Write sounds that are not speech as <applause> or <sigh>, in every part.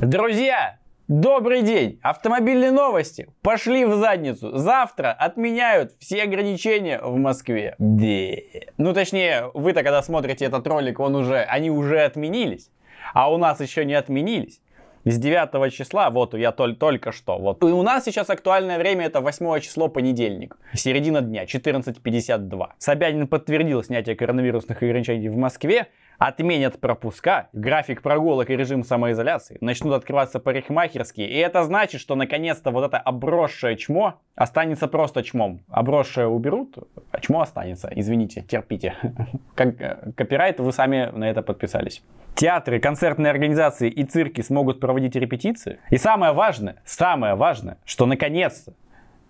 Друзья, добрый день! Автомобильные новости пошли в задницу. Завтра отменяют все ограничения в Москве. Де. Ну, точнее, вы-то, когда смотрите этот ролик, он уже, они уже отменились. А у нас еще не отменились. С 9 числа, вот я толь, только что, вот. И у нас сейчас актуальное время, это 8 число, понедельник, середина дня, 14.52. Собянин подтвердил снятие коронавирусных ограничений в Москве, отменят пропуска, график прогулок и режим самоизоляции, начнут открываться парикмахерские, и это значит, что наконец-то вот это обросшее чмо останется просто чмом. Обросшее уберут, а чмо останется. Извините, терпите. <laughs> Как э, копирайт, вы сами на это подписались. Театры, концертные организации и цирки смогут проводить репетиции. И самое важное, самое важное, что наконец-то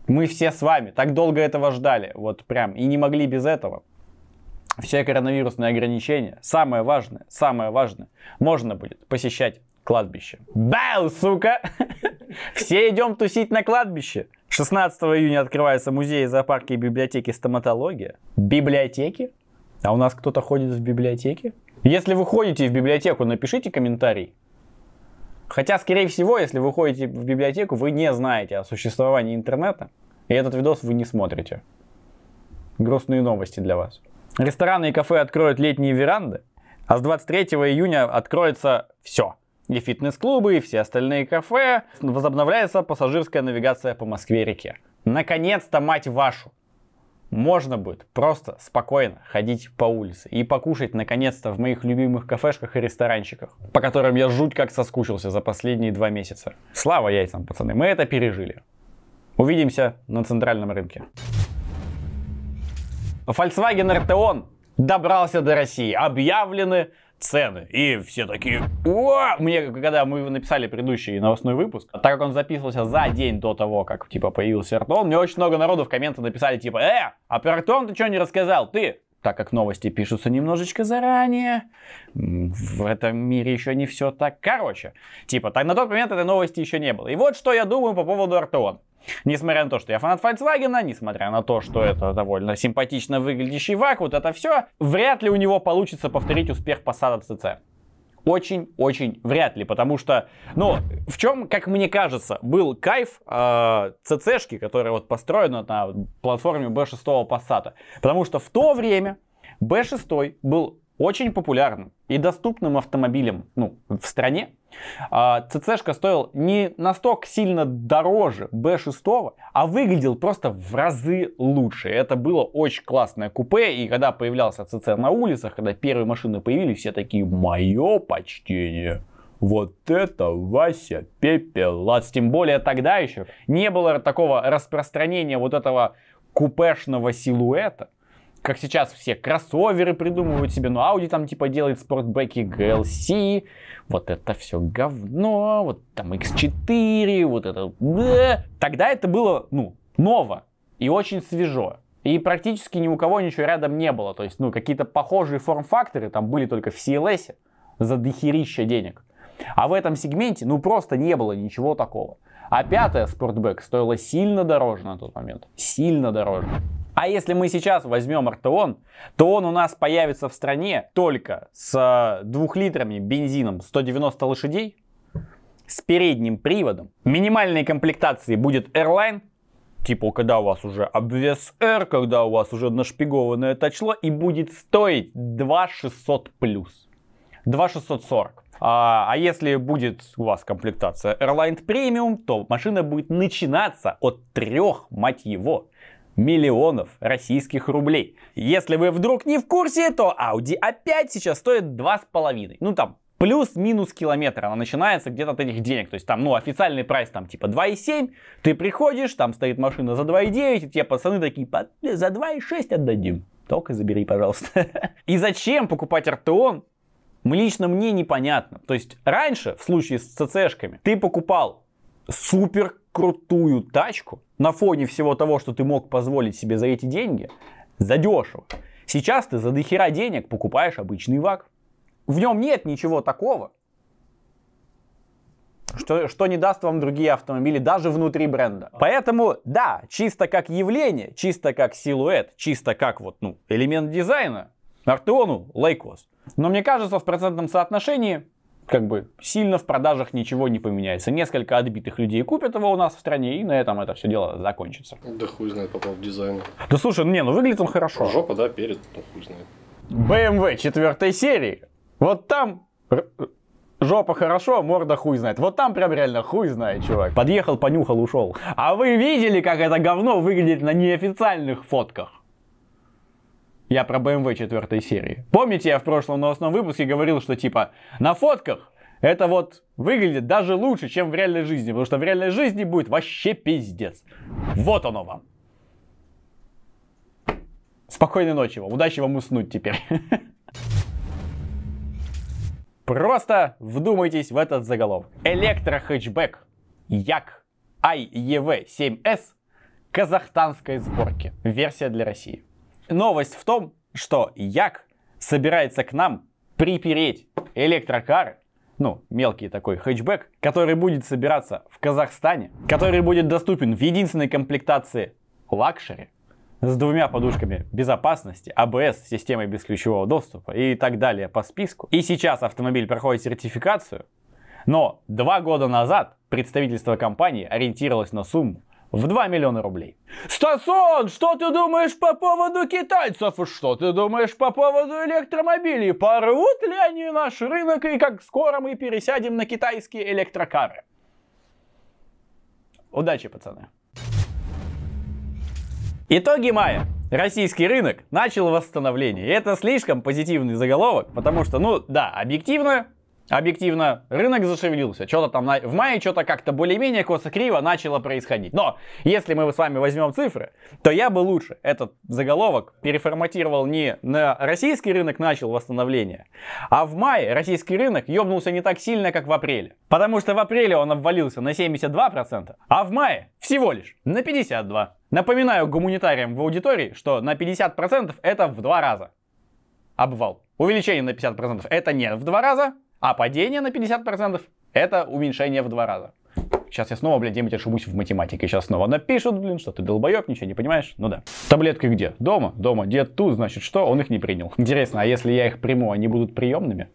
мы все с вами так долго этого ждали, вот прям, и не могли без этого все коронавирусные ограничения, самое важное, самое важное, можно будет посещать кладбище. Бау, сука! <laughs> Все идем тусить на кладбище. 16 июня открывается музей, зоопарки и библиотеки стоматология. Библиотеки? А у нас кто-то ходит в библиотеки? Если вы ходите в библиотеку, напишите комментарий. Хотя, скорее всего, если вы ходите в библиотеку, вы не знаете о существовании интернета. И этот видос вы не смотрите. Грустные новости для вас. Рестораны и кафе откроют летние веранды, а с 23 июня откроется все. И фитнес-клубы, и все остальные кафе. Возобновляется пассажирская навигация по Москве-реке. Наконец-то, мать вашу! Можно будет просто спокойно ходить по улице и покушать наконец-то в моих любимых кафешках и ресторанчиках, по которым я жуть как соскучился за последние два месяца. Слава яйцам, пацаны, мы это пережили. Увидимся на центральном рынке. Volkswagen Arteon добрался до России. Объявлены цены. И все такие, О! мне, когда мы написали предыдущий новостной выпуск, а так как он записывался за день до того, как, типа, появился Артон, мне очень много народу в комменты написали, типа, э, а про Артон ты что не рассказал? Ты, так как новости пишутся немножечко заранее, в этом мире еще не все так. Короче, типа, так на тот момент этой новости еще не было. И вот что я думаю по поводу Артеон. Несмотря на то, что я фанат Volkswagen, несмотря на то, что это довольно симпатично выглядящий вак, вот это все, вряд ли у него получится повторить успех Passat CC. Очень-очень вряд ли, потому что, ну, в чем, как мне кажется, был кайф э, а, CC-шки, которая вот построена на платформе B6 Passat. Потому что в то время B6 был очень популярным и доступным автомобилем ну, в стране, а, ЦЦшка стоил не настолько сильно дороже Б 6 а выглядел просто в разы лучше. Это было очень классное купе, и когда появлялся ЦЦ на улицах, когда первые машины появились, все такие «Мое почтение». Вот это Вася пепелац. Тем более тогда еще не было такого распространения вот этого купешного силуэта как сейчас все кроссоверы придумывают себе, ну Audi там типа делает спортбеки GLC, вот это все говно, вот там X4, вот это... Тогда это было, ну, ново и очень свежо. И практически ни у кого ничего рядом не было. То есть, ну, какие-то похожие форм-факторы там были только в CLS за дохерища денег. А в этом сегменте, ну, просто не было ничего такого. А пятая спортбэк стоила сильно дороже на тот момент. Сильно дороже. А если мы сейчас возьмем Артеон, то он у нас появится в стране только с э, двухлитрами бензином 190 лошадей, с передним приводом. Минимальной комплектации будет Airline, типа когда у вас уже обвес R, когда у вас уже нашпигованное тачло, и будет стоить 2600 плюс. 2640. А, а если будет у вас комплектация Airline Premium, то машина будет начинаться от трех, мать его, миллионов российских рублей. Если вы вдруг не в курсе, то Audi опять сейчас стоит два с половиной. Ну там плюс-минус километр. Она начинается где-то от этих денег. То есть там, ну, официальный прайс там типа 2,7. Ты приходишь, там стоит машина за 2,9, и тебе пацаны такие, за 2,6 отдадим. Только забери, пожалуйста. <laughs> И зачем покупать РТО, лично мне непонятно. То есть раньше, в случае с ЦЦшками, ты покупал супер крутую тачку на фоне всего того, что ты мог позволить себе за эти деньги, за дешево. Сейчас ты за дохера денег покупаешь обычный ВАК. В нем нет ничего такого, что, что не даст вам другие автомобили даже внутри бренда. А. Поэтому, да, чисто как явление, чисто как силуэт, чисто как вот, ну, элемент дизайна, Артеону Лейкос – но мне кажется, в процентном соотношении как бы сильно в продажах ничего не поменяется. Несколько отбитых людей купят его у нас в стране, и на этом это все дело закончится. Да хуй знает по поводу дизайна. Да слушай, не, ну выглядит он хорошо. Жопа, да, перед, ну хуй знает. BMW четвертой серии. Вот там жопа хорошо, а морда хуй знает. Вот там прям реально хуй знает, чувак. Подъехал, понюхал, ушел. А вы видели, как это говно выглядит на неофициальных фотках? Я про BMW четвертой серии. Помните, я в прошлом новостном выпуске говорил, что типа на фотках это вот выглядит даже лучше, чем в реальной жизни, потому что в реальной жизни будет вообще пиздец. Вот оно вам. Спокойной ночи вам, удачи вам уснуть теперь. <laughs> Просто вдумайтесь в этот заголовок. Электрохэтчбэк Як IEV 7S казахстанской сборки. Версия для России. Новость в том, что Як собирается к нам припереть электрокар, ну, мелкий такой хэтчбэк, который будет собираться в Казахстане, который будет доступен в единственной комплектации лакшери, с двумя подушками безопасности, АБС, системой бесключевого доступа и так далее по списку. И сейчас автомобиль проходит сертификацию, но два года назад представительство компании ориентировалось на сумму в 2 миллиона рублей. Стасон, что ты думаешь по поводу китайцев? Что ты думаешь по поводу электромобилей? Порвут ли они наш рынок и как скоро мы пересядем на китайские электрокары? Удачи, пацаны. Итоги мая. Российский рынок начал восстановление. И это слишком позитивный заголовок, потому что, ну да, объективно, объективно, рынок зашевелился. Что-то там на... в мае что-то как-то более-менее косо-криво начало происходить. Но если мы с вами возьмем цифры, то я бы лучше этот заголовок переформатировал не на российский рынок начал восстановление, а в мае российский рынок ёбнулся не так сильно, как в апреле. Потому что в апреле он обвалился на 72%, а в мае всего лишь на 52%. Напоминаю гуманитариям в аудитории, что на 50% это в два раза обвал. Увеличение на 50% это не в два раза, а падение на 50% это уменьшение в два раза. Сейчас я снова, блин, где-нибудь ошибусь в математике. Сейчас снова напишут, блин, что ты долбоеб, ничего не понимаешь. Ну да. Таблетки где? Дома? Дома. Дед тут, значит что? Он их не принял. Интересно, а если я их приму, они будут приемными?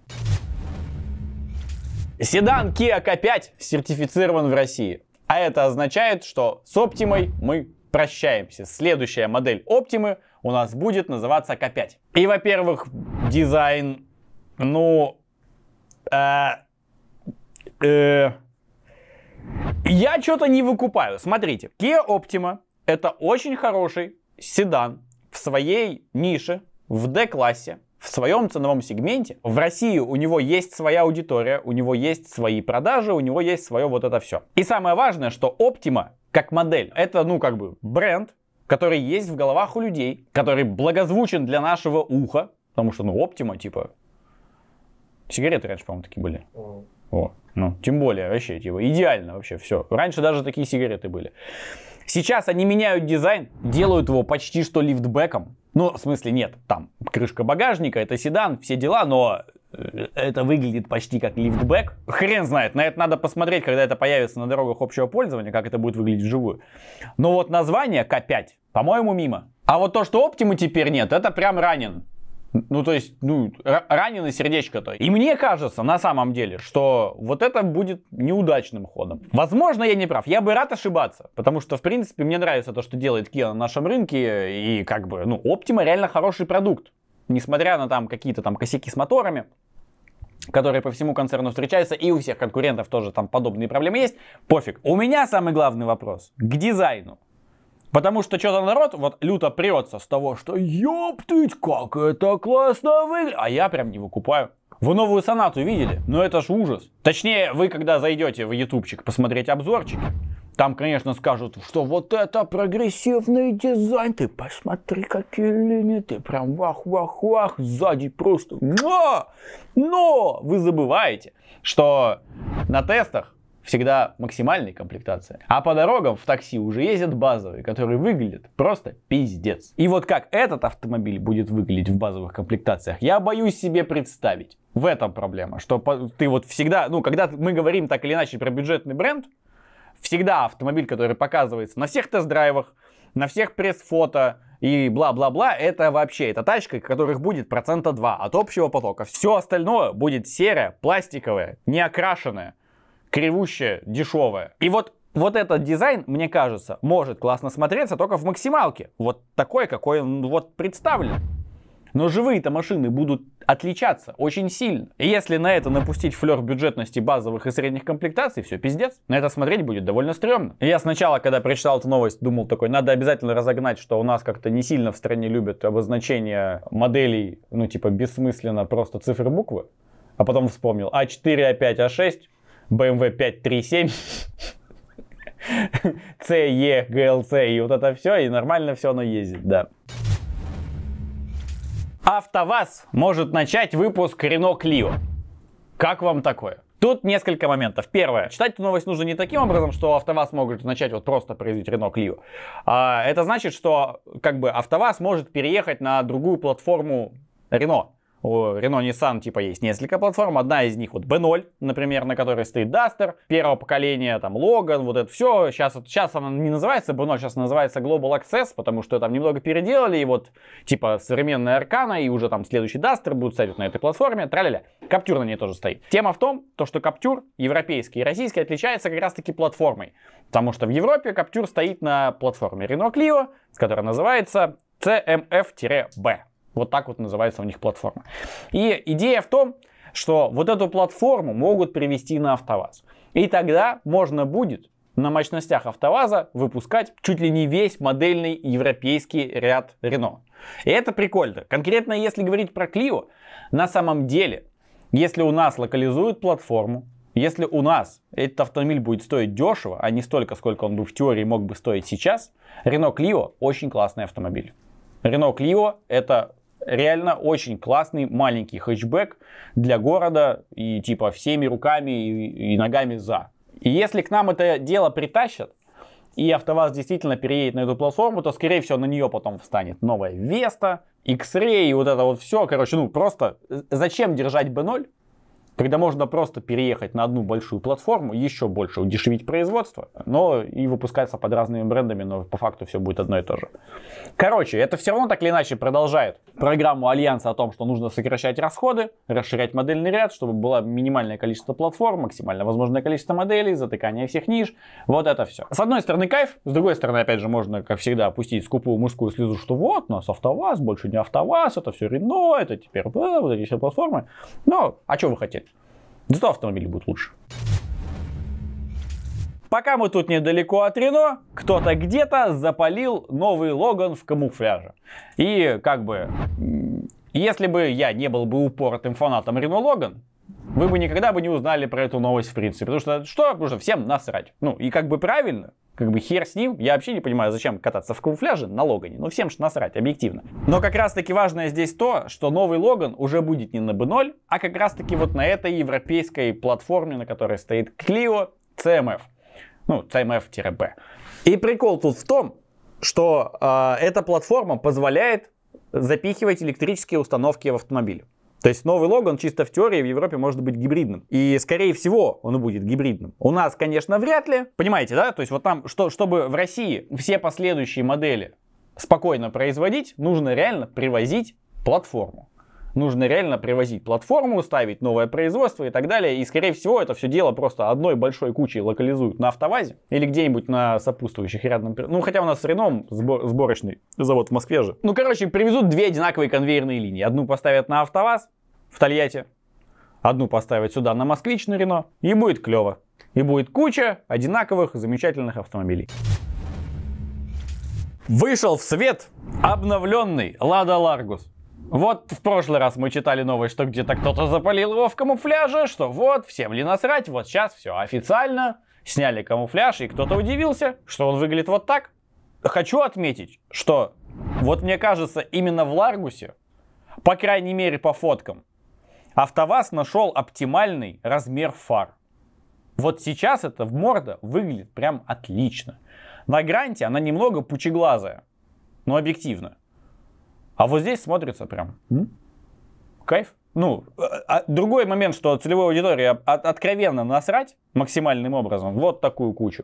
Седан Kia K5 сертифицирован в России. А это означает, что с Optima мы прощаемся. Следующая модель Optima у нас будет называться K5. И, во-первых, дизайн, ну, Э, э, я что-то не выкупаю. Смотрите, Kia Optima это очень хороший седан в своей нише, в D-классе, в своем ценовом сегменте. В России у него есть своя аудитория, у него есть свои продажи, у него есть свое вот это все. И самое важное, что Optima как модель, это ну как бы бренд, который есть в головах у людей, который благозвучен для нашего уха, потому что ну Optima типа Сигареты раньше, по-моему, такие были. О, ну, тем более, вообще, типа, идеально вообще все. Раньше даже такие сигареты были. Сейчас они меняют дизайн, делают его почти что лифтбеком. Ну, в смысле, нет, там крышка багажника, это седан, все дела, но э, это выглядит почти как лифтбэк. Хрен знает, на это надо посмотреть, когда это появится на дорогах общего пользования, как это будет выглядеть вживую. Но вот название К5, по-моему, мимо. А вот то, что Optima теперь нет, это прям ранен. Ну, то есть, ну, раненое сердечко то. И мне кажется, на самом деле, что вот это будет неудачным ходом. Возможно, я не прав. Я бы рад ошибаться, потому что, в принципе, мне нравится то, что делает Kia на нашем рынке, и как бы, ну, Optima реально хороший продукт. Несмотря на там какие-то там косяки с моторами, которые по всему концерну встречаются, и у всех конкурентов тоже там подобные проблемы есть, пофиг. У меня самый главный вопрос к дизайну. Потому что что-то народ вот люто прется с того, что ёптыть, как это классно выглядит. А я прям не выкупаю. Вы новую сонату видели? Ну это ж ужас. Точнее, вы когда зайдете в ютубчик посмотреть обзорчики, там, конечно, скажут, что вот это прогрессивный дизайн, ты посмотри, какие линии, ты прям вах-вах-вах, сзади просто. Но! Но! Вы забываете, что на тестах всегда максимальной комплектации. А по дорогам в такси уже ездят базовые, которые выглядят просто пиздец. И вот как этот автомобиль будет выглядеть в базовых комплектациях, я боюсь себе представить. В этом проблема, что ты вот всегда, ну, когда мы говорим так или иначе про бюджетный бренд, всегда автомобиль, который показывается на всех тест-драйвах, на всех пресс-фото и бла-бла-бла, это вообще, это тачка, которых будет процента 2 от общего потока. Все остальное будет серое, пластиковое, неокрашенное кривущая, дешевая. И вот вот этот дизайн, мне кажется, может классно смотреться только в максималке. Вот такой, какой он ну, вот представлен. Но живые-то машины будут отличаться очень сильно. И если на это напустить флер бюджетности базовых и средних комплектаций, все пиздец. На это смотреть будет довольно стрёмно. Я сначала, когда прочитал эту новость, думал такой, надо обязательно разогнать, что у нас как-то не сильно в стране любят обозначение моделей, ну типа бессмысленно, просто цифры буквы. А потом вспомнил, А4, А5, А6, BMW 537, CE, GLC и вот это все, и нормально все оно ездит, да. АвтоВАЗ может начать выпуск Рено Клио. Как вам такое? Тут несколько моментов. Первое. Читать эту новость нужно не таким образом, что АвтоВАЗ может начать вот просто производить Рено Клио. А, это значит, что как бы АвтоВАЗ может переехать на другую платформу Рено у Renault Nissan типа есть несколько платформ. Одна из них вот B0, например, на которой стоит Duster первого поколения, там Logan, вот это все. Сейчас, вот сейчас она не называется B0, сейчас называется Global Access, потому что там немного переделали. И вот типа современная Аркана и уже там следующий Duster будут стоять на этой платформе. Траля-ля. Каптюр на ней тоже стоит. Тема в том, то, что Каптюр европейский и российский отличается как раз таки платформой. Потому что в Европе Каптюр стоит на платформе Renault Clio, которая называется CMF-B. Вот так вот называется у них платформа. И идея в том, что вот эту платформу могут привести на АвтоВАЗ. И тогда можно будет на мощностях АвтоВАЗа выпускать чуть ли не весь модельный европейский ряд Рено. И это прикольно. Конкретно если говорить про Клио, на самом деле, если у нас локализуют платформу, если у нас этот автомобиль будет стоить дешево, а не столько, сколько он бы в теории мог бы стоить сейчас, Рено Клио очень классный автомобиль. Рено Клио это реально очень классный маленький хэтчбэк для города и типа всеми руками и, и ногами за. И если к нам это дело притащат, и АвтоВАЗ действительно переедет на эту платформу, то, скорее всего, на нее потом встанет новая Веста, X-Ray и вот это вот все. Короче, ну просто э, зачем держать B0, когда можно просто переехать на одну большую платформу, еще больше удешевить производство, но и выпускаться под разными брендами, но по факту все будет одно и то же. Короче, это все равно так или иначе продолжает программу Альянса о том, что нужно сокращать расходы, расширять модельный ряд, чтобы было минимальное количество платформ, максимально возможное количество моделей, затыкание всех ниш, вот это все. С одной стороны кайф, с другой стороны, опять же, можно, как всегда, опустить скупую мужскую слезу, что вот, нас АвтоВАЗ, больше не АвтоВАЗ, это все Рено, это теперь вот эти все платформы. Но, а что вы хотели? Зато автомобили будут лучше. Пока мы тут недалеко от Рено, кто-то где-то запалил новый Логан в камуфляже. И как бы, если бы я не был бы упоротым фанатом Рено Логан, вы бы никогда бы не узнали про эту новость в принципе. Потому что что? Потому что всем насрать. Ну и как бы правильно, как бы хер с ним, я вообще не понимаю, зачем кататься в камуфляже на Логане, ну всем ж насрать, объективно. Но как раз таки важное здесь то, что новый Логан уже будет не на B0, а как раз таки вот на этой европейской платформе, на которой стоит Clio CMF, ну CMF-B. И прикол тут в том, что э, эта платформа позволяет запихивать электрические установки в автомобиль. То есть новый Логан чисто в теории в Европе может быть гибридным. И, скорее всего, он будет гибридным. У нас, конечно, вряд ли. Понимаете, да? То есть вот там, что, чтобы в России все последующие модели спокойно производить, нужно реально привозить платформу нужно реально привозить платформу, ставить новое производство и так далее. И, скорее всего, это все дело просто одной большой кучей локализуют на автовазе или где-нибудь на сопутствующих рядом. Ну, хотя у нас с Реном сбор, сборочный завод в Москве же. Ну, короче, привезут две одинаковые конвейерные линии. Одну поставят на автоваз в Тольятти, одну поставят сюда на Москвич на Рено, и будет клево. И будет куча одинаковых замечательных автомобилей. Вышел в свет обновленный Лада Ларгус. Вот в прошлый раз мы читали новость, что где-то кто-то запалил его в камуфляже, что вот, всем ли насрать, вот сейчас все официально. Сняли камуфляж, и кто-то удивился, что он выглядит вот так. Хочу отметить, что вот мне кажется, именно в Ларгусе, по крайней мере по фоткам, АвтоВАЗ нашел оптимальный размер фар. Вот сейчас это в морда выглядит прям отлично. На Гранте она немного пучеглазая, но объективно. А вот здесь смотрится прям кайф. Ну, э, а, другой момент, что целевой аудитории от, откровенно насрать максимальным образом вот такую кучу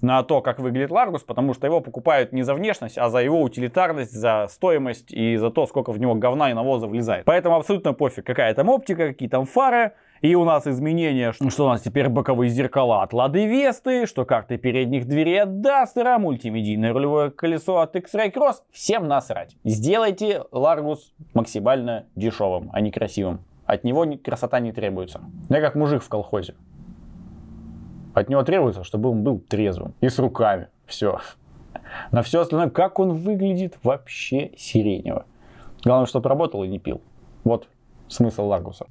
на то, как выглядит Ларгус, потому что его покупают не за внешность, а за его утилитарность, за стоимость и за то, сколько в него говна и навоза влезает. Поэтому абсолютно пофиг, какая там оптика, какие там фары, и у нас изменения, что у нас теперь боковые зеркала от Лады Весты, что карты передних дверей от Дастера, мультимедийное рулевое колесо от X-Ray Cross. Всем насрать. Сделайте Ларгус максимально дешевым, а не красивым. От него красота не требуется. Я как мужик в колхозе. От него требуется, чтобы он был трезвым. И с руками. Все. На все остальное, как он выглядит, вообще сиренево. Главное, чтобы работал и не пил. Вот смысл Ларгуса.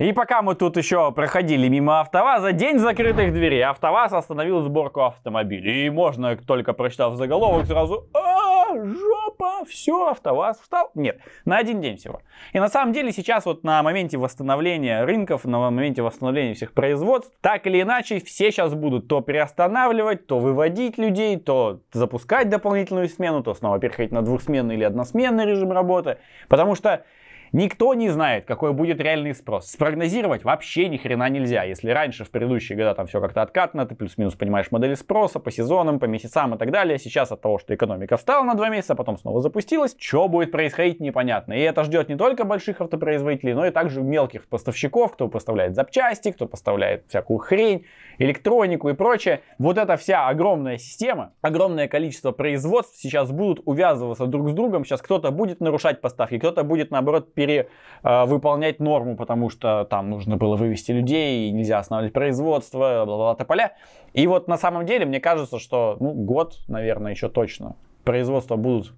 И пока мы тут еще проходили мимо АвтоВАЗа, день закрытых дверей. АвтоВАЗ остановил сборку автомобилей. И можно, только прочитав заголовок, сразу а, жопа, все, АвтоВАЗ встал. Нет, на один день всего. И на самом деле сейчас вот на моменте восстановления рынков, на моменте восстановления всех производств, так или иначе, все сейчас будут то приостанавливать, то выводить людей, то запускать дополнительную смену, то снова переходить на двухсменный или односменный режим работы. Потому что Никто не знает, какой будет реальный спрос. Спрогнозировать вообще ни хрена нельзя. Если раньше, в предыдущие года, там все как-то откатно, ты плюс-минус понимаешь модели спроса по сезонам, по месяцам и так далее. Сейчас от того, что экономика встала на два месяца, а потом снова запустилась, что будет происходить, непонятно. И это ждет не только больших автопроизводителей, но и также мелких поставщиков, кто поставляет запчасти, кто поставляет всякую хрень, электронику и прочее. Вот эта вся огромная система, огромное количество производств сейчас будут увязываться друг с другом. Сейчас кто-то будет нарушать поставки, кто-то будет, наоборот, перевыполнять а, норму, потому что там нужно было вывести людей, и нельзя останавливать производство, бла-бла-бла, тополя. И вот на самом деле, мне кажется, что ну, год, наверное, еще точно производство будут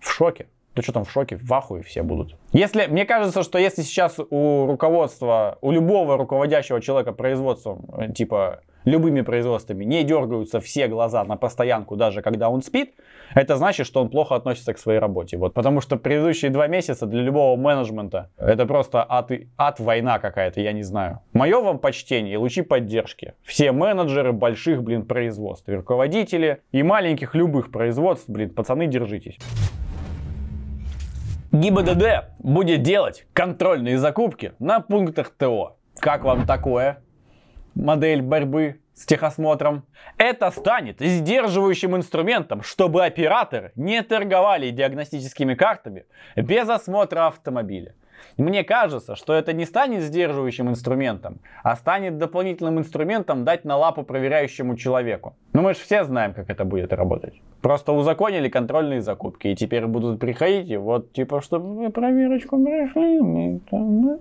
в шоке. Да что там в шоке, в ахуе все будут. Если, мне кажется, что если сейчас у руководства, у любого руководящего человека производством, э, типа, любыми производствами не дергаются все глаза на постоянку, даже когда он спит, это значит, что он плохо относится к своей работе. Вот, потому что предыдущие два месяца для любого менеджмента это просто ад, ад война какая-то, я не знаю. Мое вам почтение и лучи поддержки. Все менеджеры больших, блин, производств, руководители и маленьких любых производств, блин, пацаны, держитесь. ГИБДД будет делать контрольные закупки на пунктах ТО. Как вам такое? модель борьбы с техосмотром. Это станет сдерживающим инструментом, чтобы операторы не торговали диагностическими картами без осмотра автомобиля. Мне кажется, что это не станет сдерживающим инструментом, а станет дополнительным инструментом дать на лапу проверяющему человеку. Но ну, мы же все знаем, как это будет работать. Просто узаконили контрольные закупки, и теперь будут приходить, и вот типа, чтобы вы проверочку прошли, мы там...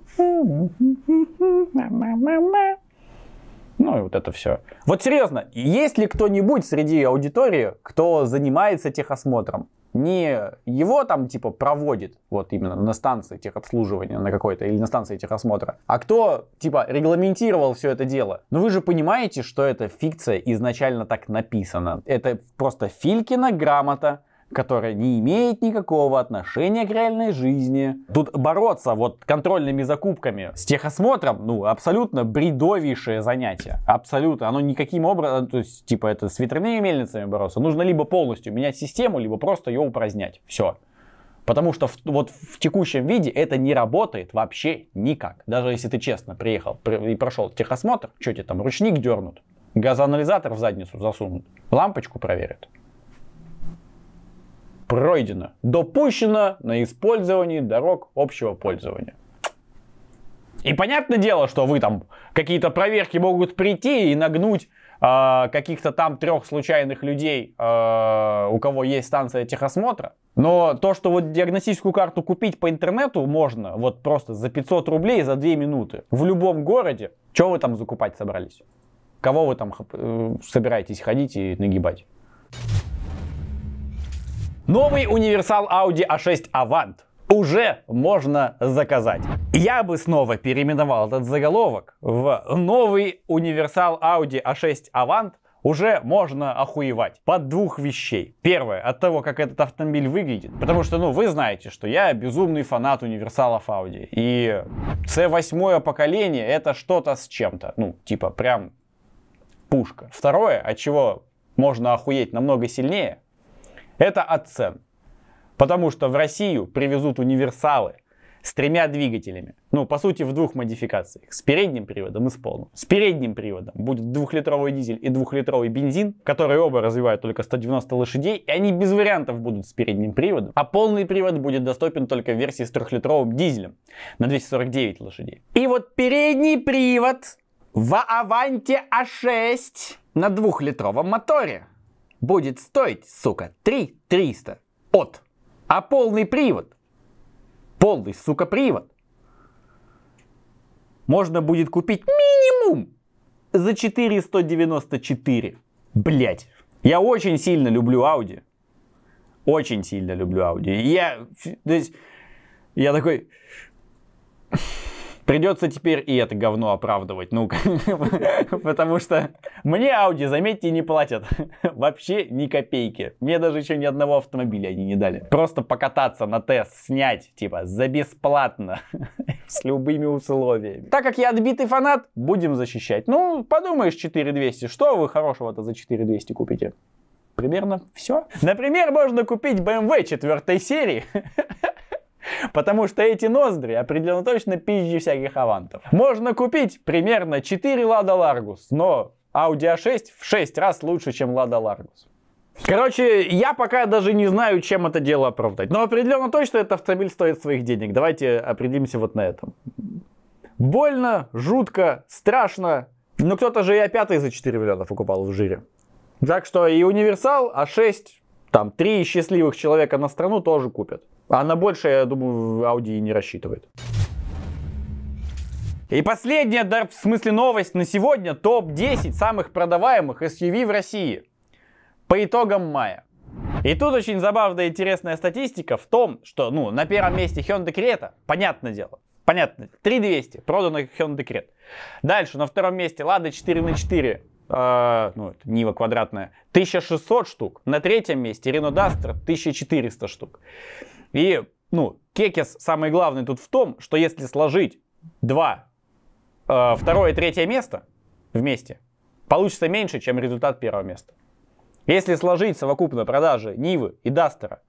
Ну и вот это все. Вот серьезно, есть ли кто-нибудь среди аудитории, кто занимается техосмотром? Не его там типа проводит, вот именно на станции техобслуживания на какой-то или на станции техосмотра, а кто типа регламентировал все это дело. Но ну вы же понимаете, что эта фикция изначально так написана. Это просто Филькина грамота, которая не имеет никакого отношения к реальной жизни. Тут бороться вот контрольными закупками с техосмотром, ну, абсолютно бредовейшее занятие. Абсолютно. Оно никаким образом, то есть, типа, это с ветряными мельницами бороться. Нужно либо полностью менять систему, либо просто ее упразднять. Все. Потому что в, вот в текущем виде это не работает вообще никак. Даже если ты честно приехал и прошел техосмотр, что тебе там ручник дернут, газоанализатор в задницу засунут, лампочку проверят пройдено, допущено на использовании дорог общего пользования. И понятное дело, что вы там какие-то проверки могут прийти и нагнуть э, каких-то там трех случайных людей, э, у кого есть станция техосмотра. Но то, что вот диагностическую карту купить по интернету можно, вот просто за 500 рублей за 2 минуты в любом городе, что вы там закупать собрались? Кого вы там э, собираетесь ходить и нагибать? Новый универсал Audi A6 а Avant уже можно заказать. Я бы снова переименовал этот заголовок в новый универсал Audi A6 а Avant уже можно охуевать. по двух вещей. Первое, от того, как этот автомобиль выглядит. Потому что, ну, вы знаете, что я безумный фанат универсалов Audi. И C8 поколение это что-то с чем-то. Ну, типа прям пушка. Второе, от чего можно охуеть намного сильнее, это от цен. Потому что в Россию привезут универсалы с тремя двигателями. Ну, по сути, в двух модификациях. С передним приводом и с полным. С передним приводом будет двухлитровый дизель и двухлитровый бензин, которые оба развивают только 190 лошадей, и они без вариантов будут с передним приводом. А полный привод будет доступен только в версии с трехлитровым дизелем на 249 лошадей. И вот передний привод в Аванте А6 на двухлитровом моторе будет стоить, сука, 3300 от. А полный привод, полный, сука, привод, можно будет купить минимум за 4194. Блять. Я очень сильно люблю Audi. Очень сильно люблю Audi. Я, то есть, я такой... Придется теперь и это говно оправдывать, ну <laughs> потому что мне Audi, заметьте, не платят. <laughs> Вообще ни копейки. Мне даже еще ни одного автомобиля они не дали. Просто покататься на тест, снять, типа, за бесплатно. <laughs> С любыми условиями. Так как я отбитый фанат, будем защищать. Ну, подумаешь, 4200, что вы хорошего-то за 4200 купите? Примерно все. Например, можно купить BMW эм четвертой серии Потому что эти ноздри определенно точно пизди всяких авантов. Можно купить примерно 4 Лада Ларгус, но Audi A6 в 6 раз лучше, чем Лада Ларгус. Короче, я пока даже не знаю, чем это дело оправдать. Но определенно точно этот автомобиль стоит своих денег. Давайте определимся вот на этом. Больно, жутко, страшно. Но ну, кто-то же и А5 за 4 миллиона покупал в жире. Так что и универсал А6, там три счастливых человека на страну тоже купят. А на больше, я думаю, Audi не рассчитывает. И последняя, да, в смысле новость на сегодня, топ-10 самых продаваемых SUV в России по итогам мая. И тут очень забавная и интересная статистика в том, что, ну, на первом месте Hyundai Creta, понятное дело, понятно, 3200 продано Hyundai Creta. Дальше, на втором месте Lada 4 на 4 э, а, ну, это Нива квадратная, 1600 штук. На третьем месте Renault Duster 1400 штук. И, ну, кекес самый главный тут в том, что если сложить два, э, второе и третье место вместе, получится меньше, чем результат первого места. Если сложить совокупно продажи Нивы и Дастера,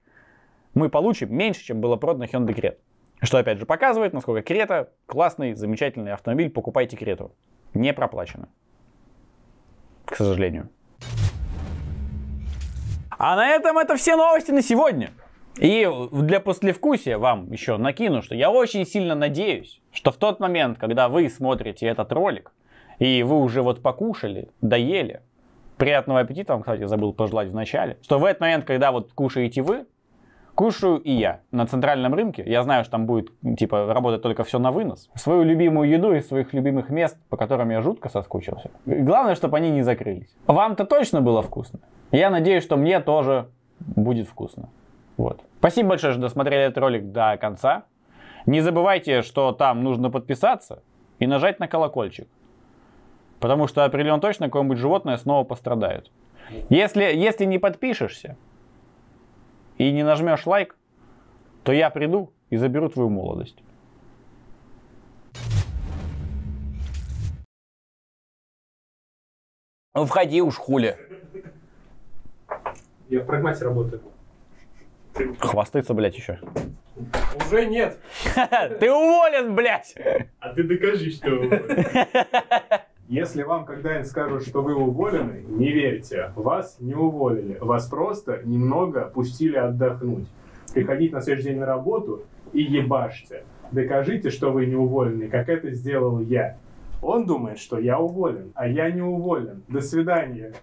мы получим меньше, чем было продано Hyundai Creta. Что опять же показывает, насколько Крета классный, замечательный автомобиль, покупайте Крету. Не проплачено. К сожалению. А на этом это все новости на сегодня. И для послевкусия вам еще накину, что я очень сильно надеюсь, что в тот момент, когда вы смотрите этот ролик, и вы уже вот покушали, доели, приятного аппетита вам, кстати, забыл пожелать в начале, что в этот момент, когда вот кушаете вы, кушаю и я на центральном рынке. Я знаю, что там будет, типа, работать только все на вынос. Свою любимую еду из своих любимых мест, по которым я жутко соскучился. Главное, чтобы они не закрылись. Вам-то точно было вкусно. Я надеюсь, что мне тоже будет вкусно. Вот. Спасибо большое, что досмотрели этот ролик до конца. Не забывайте, что там нужно подписаться и нажать на колокольчик. Потому что определенно точно какое-нибудь животное снова пострадает. Если, если не подпишешься и не нажмешь лайк, то я приду и заберу твою молодость. Ну входи уж хули. Я в прагмате работаю. Хвастается, блядь, еще. Уже нет. <laughs> Ты уволен, блядь. А ты докажи, что уволен. Если вам когда-нибудь скажут, что вы уволены, не верьте. Вас не уволили. Вас просто немного пустили отдохнуть. Приходить на следующий день на работу и ебашьте. Докажите, что вы не уволены, как это сделал я. Он думает, что я уволен, а я не уволен. До свидания.